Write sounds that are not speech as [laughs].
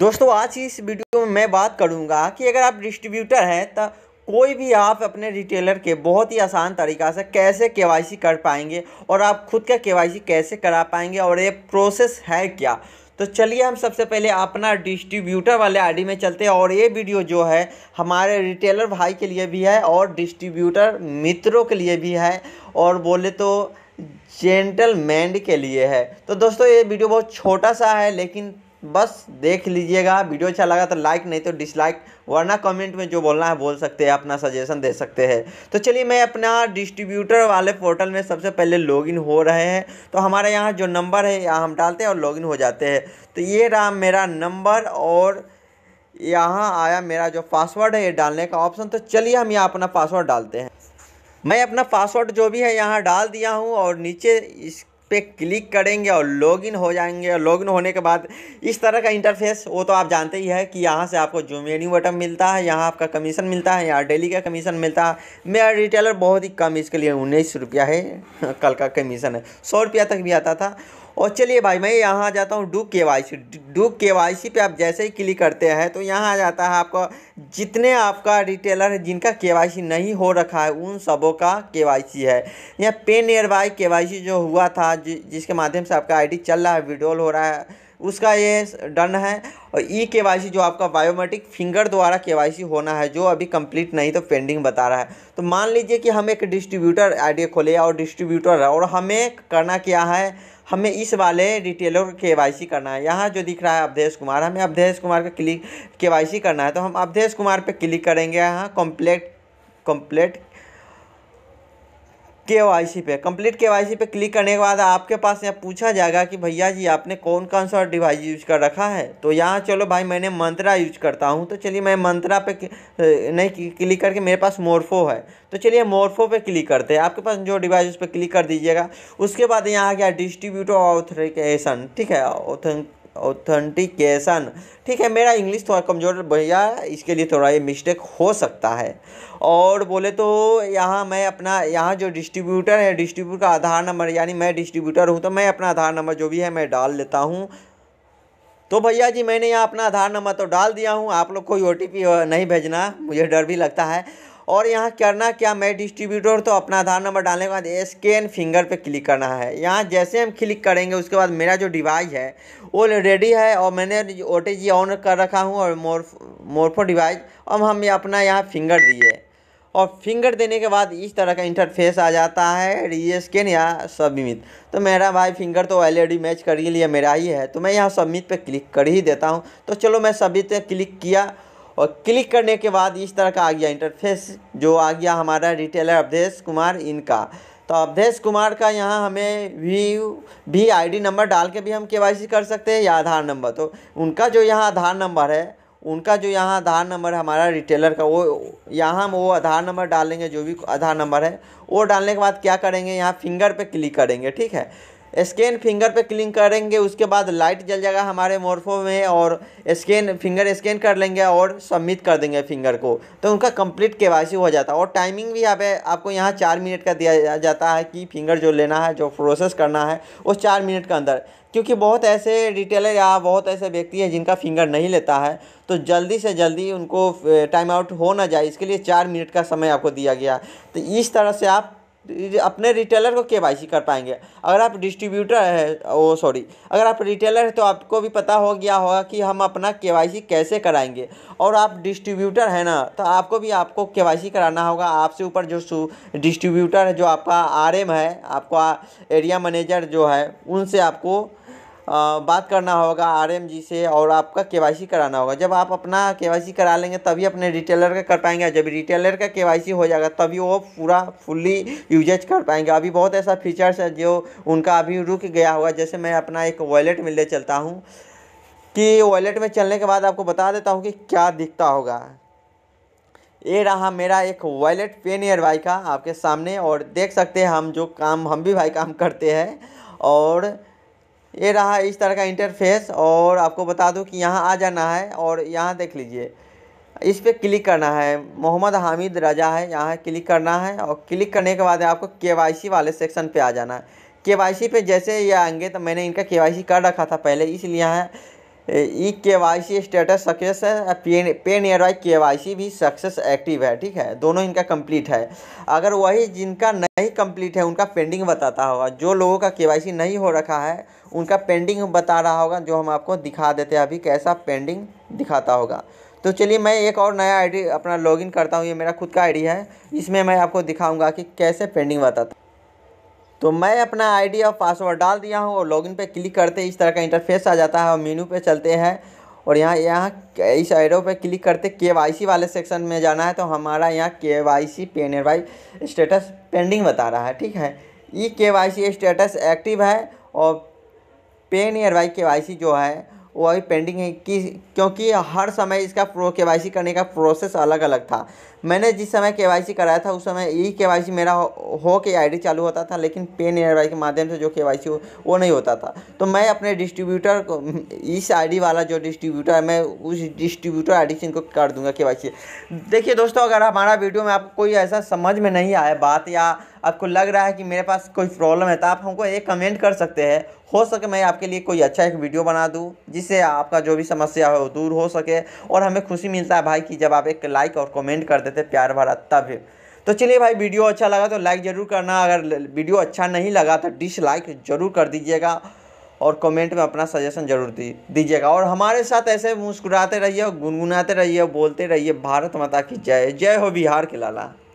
दोस्तों आज की इस वीडियो में मैं बात करूंगा कि अगर आप डिस्ट्रीब्यूटर हैं तो कोई भी आप अपने रिटेलर के बहुत ही आसान तरीका से कैसे केवाईसी कर पाएंगे और आप खुद का केवाईसी कैसे करा पाएंगे और ये प्रोसेस है क्या तो चलिए हम सबसे पहले अपना डिस्ट्रीब्यूटर वाले आईडी में चलते हैं और ये वीडियो जो है हमारे रिटेलर भाई के लिए भी है और डिस्ट्रीब्यूटर मित्रों के लिए भी है और बोले तो जेंटलमैन के लिए है तो दोस्तों ये वीडियो बहुत छोटा सा है लेकिन बस देख लीजिएगा वीडियो अच्छा लगा तो लाइक नहीं तो डिसलाइक वरना कमेंट में जो बोलना है बोल सकते हैं अपना सजेशन दे सकते हैं तो चलिए मैं अपना डिस्ट्रीब्यूटर वाले पोर्टल में सबसे पहले लॉगिन हो रहे हैं तो हमारे यहाँ जो नंबर है यहाँ हम डालते हैं और लॉगिन हो जाते हैं तो ये रहा मेरा नंबर और यहाँ आया मेरा जो पासवर्ड है ये डालने का ऑप्शन तो चलिए हम यहाँ अपना पासवर्ड डालते हैं मैं अपना पासवर्ड जो भी है यहाँ डाल दिया हूँ और नीचे इस पे क्लिक करेंगे और लॉगिन हो जाएंगे और लॉगिन होने के बाद इस तरह का इंटरफेस वो तो आप जानते ही है कि यहाँ से आपको जो मेन्यू बटन मिलता है यहाँ आपका कमीशन मिलता है यहाँ डेली का कमीशन मिलता है मेरा रिटेलर बहुत ही कम इसके लिए उन्नीस रुपया है [laughs] कल का कमीशन है सौ रुपया तक भी आता था और चलिए भाई मैं यहाँ आ जाता हूँ do K Y C do K Y C पर आप जैसे ही क्लिक करते हैं तो यहाँ आ जाता है आपका जितने आपका रिटेलर है जिनका के नहीं हो रखा है उन सबों का के है या पे नियर बाई के जो हुआ था जि, जिसके माध्यम से आपका आईडी चल रहा है विड्रोल हो रहा है उसका ये डन है और ई के वाई सी जो आपका बायोमेट्रिक फिंगर द्वारा के वाई सी होना है जो अभी कंप्लीट नहीं तो पेंडिंग बता रहा है तो मान लीजिए कि हम एक डिस्ट्रीब्यूटर आई खोले और डिस्ट्रीब्यूटर है और हमें करना क्या है हमें इस वाले रिटेलर के वाई सी करना है यहाँ जो दिख रहा है अवधेश कुमार हमें अवधेश कुमार का क्लिक के वाई सी करना है तो हम अवधेश नीलेश कुमार पे क्लिक करेंगे यहाँ complete complete K Y C पे कंप्लीट के वाई सी पे क्लिक करने के बाद आपके पास यहाँ पूछा जाएगा कि भैया जी आपने कौन कौन सा डिवाइस यूज कर रखा है तो यहाँ चलो भाई मैंने मंत्रा यूज करता हूँ तो चलिए मैं मंत्रा पे नहीं क्लिक करके मेरे पास मोरफो है तो चलिए मोरफो पे क्लिक करते हैं आपके पास जो डिवाइस उस पर क्लिक कर दीजिएगा उसके बाद यहाँ आ गया डिस्ट्रीब्यूटर ऑथरिकेशन ठीक है ऑथेंट ऑथेंटिकेशन ठीक है मेरा इंग्लिश थोड़ा कमज़ोर भैया इसके लिए थोड़ा ये मिस्टेक हो सकता है और बोले तो यहाँ मैं अपना यहाँ जो डिस्ट्रीब्यूटर है डिस्ट्रीब्यूटर का आधार नंबर यानी मैं डिस्ट्रीब्यूटर हूँ तो मैं अपना आधार नंबर जो भी है मैं डाल लेता हूँ तो भैया जी मैंने यहाँ अपना आधार नंबर तो डाल दिया हूँ आप लोग कोई ओ नहीं भेजना मुझे डर भी लगता है और यहाँ करना क्या मैं डिस्ट्रीब्यूटर तो अपना आधार नंबर डालने के बाद स्कैन फिंगर पे क्लिक करना है यहाँ जैसे हम क्लिक करेंगे उसके बाद मेरा जो डिवाइस है वो रेडी है और मैंने ओ टी ऑन कर रखा हूँ और मोर मोरफो डिवाइस अब हम अपना यहाँ फिंगर दिए और फिंगर देने के बाद इस तरह का इंटरफेस आ जाता है री स्कैन या सबमिट तो मेरा भाई फिंगर तो ऑलरेडी मैच कर ही लिया मेरा ही है तो मैं यहाँ सबमिट पे क्लिक कर ही देता हूँ तो चलो मैं सबमिट पे क्लिक किया और क्लिक करने के बाद इस तरह का आ गया इंटरफेस जो आ गया हमारा रिटेलर अवधेश कुमार इनका तो अवधेश कुमार का यहाँ हमें भी भी आईडी नंबर डाल के भी हम केवाईसी कर सकते हैं या आधार नंबर तो उनका जो यहाँ आधार नंबर है उनका जो यहाँ आधार नंबर हमारा रिटेलर का वो यहाँ हम वो आधार नंबर डालेंगे जो भी आधार नंबर है वो डालने के बाद क्या करेंगे यहाँ फिंगर पे क्लिक करेंगे ठीक है स्कैन फिंगर पे क्लिक करेंगे उसके बाद लाइट जल जाएगा हमारे मोरफो में और स्कैन फिंगर स्कैन कर लेंगे और सबमिट कर देंगे फिंगर को तो उनका कंप्लीट के हो जाता है और टाइमिंग भी यहाँ पे आपको यहाँ चार मिनट का दिया जाता है कि फिंगर जो लेना है जो प्रोसेस करना है वो चार मिनट के अंदर क्योंकि बहुत ऐसे रिटेलर या बहुत ऐसे व्यक्ति हैं जिनका फिंगर नहीं लेता है तो जल्दी से जल्दी उनको टाइम आउट हो ना जाए इसके लिए चार मिनट का समय आपको दिया गया तो इस तरह से आप अपने रिटेलर को के कर पाएंगे अगर आप डिस्ट्रीब्यूटर है ओ सॉरी अगर आप रिटेलर है तो आपको भी पता हो गया होगा कि हम अपना के कैसे कराएंगे और आप डिस्ट्रीब्यूटर है ना तो आपको भी आपको के कराना होगा आपसे ऊपर जो डिस्ट्रीब्यूटर है जो आपका आर है आपका एरिया मैनेजर जो है उनसे आपको बात करना होगा आर जी से और आपका के कराना होगा जब आप अपना के करा लेंगे तभी अपने रिटेलर का कर पाएंगे जब रिटेलर का के हो जाएगा तभी वो पूरा फुल्ली यूजेज कर पाएंगे अभी बहुत ऐसा फीचर्स है जो उनका अभी रुक गया होगा जैसे मैं अपना एक वॉलेट में ले चलता हूँ कि वॉलेट में चलने के बाद आपको बता देता हूँ कि क्या दिखता होगा ये रहा मेरा एक वॉलेट पेन एयर भाई का आपके सामने और देख सकते हैं हम जो काम हम भी भाई काम करते हैं और ये रहा इस तरह का इंटरफेस और आपको बता दूं कि यहाँ आ जाना है और यहाँ देख लीजिए इस पर क्लिक करना है मोहम्मद हामिद रजा है यहाँ क्लिक करना है और क्लिक करने के बाद आपको के वाले सेक्शन पर आ जाना है के पे जैसे ये आएंगे तो मैंने इनका के कर रखा था पहले इसलिए यहाँ e K Y C status success है PAN PAN near by K Y C भी सक्सेस एक्टिव है ठीक है दोनों इनका कंप्लीट है अगर वही जिनका नहीं कंप्लीट है उनका पेंडिंग बताता होगा जो लोगों का के वाई सी नहीं हो रखा है उनका पेंडिंग बता रहा होगा जो हम आपको दिखा देते हैं अभी कैसा पेंडिंग दिखाता होगा तो चलिए मैं एक और नया आईडी अपना लॉगिन करता हूँ ये मेरा खुद का आईडी है इसमें मैं आपको दिखाऊंगा कि कैसे पेंडिंग बताता तो मैं अपना आईडी और पासवर्ड डाल दिया हूँ और लॉगिन पे क्लिक करते इस तरह का इंटरफेस आ जाता है और मेनू पे चलते हैं और यहाँ यहाँ इस आइडो पे क्लिक करते के वाले सेक्शन में जाना है तो हमारा यहाँ के वाई सी पेनर वाई स्टेटस पेंडिंग बता रहा है ठीक है ये के वाई सी स्टेटस एक्टिव है और पेन एयर वाई के वाई सी जो है वो अभी पेंडिंग है कि क्योंकि हर समय इसका प्रो के वाई सी करने का प्रोसेस अलग अलग था मैंने जिस समय के वाई सी कराया था उस समय ई के वाई सी मेरा हो, हो के आई डी चालू होता था लेकिन पेन एयर के माध्यम से जो के वाई सी वो नहीं होता था तो मैं अपने डिस्ट्रीब्यूटर को इस आई डी वाला जो डिस्ट्रीब्यूटर है मैं उस डिस्ट्रीब्यूटर आई डी से इनको कर दूंगा के वाई सी देखिए दोस्तों अगर हमारा वीडियो में आपको कोई ऐसा समझ में नहीं आया बात या आपको लग रहा है कि मेरे पास कोई प्रॉब्लम है तो आप हमको एक कमेंट कर सकते हैं हो सके मैं आपके लिए कोई अच्छा एक वीडियो बना दूँ जिससे आपका जो भी समस्या हो वो दूर हो सके और हमें खुशी मिलता है भाई कि जब आप एक लाइक और कमेंट कर देते प्यार भरा तब तो चलिए भाई वीडियो अच्छा लगा तो लाइक ज़रूर करना अगर वीडियो अच्छा नहीं लगा तो डिसलाइक ज़रूर कर दीजिएगा और कमेंट में अपना सजेशन जरूर दी दीजिएगा और हमारे साथ ऐसे मुस्कुराते रहिए और गुनगुनाते रहिए बोलते रहिए भारत माता की जय जय हो बिहार के लाला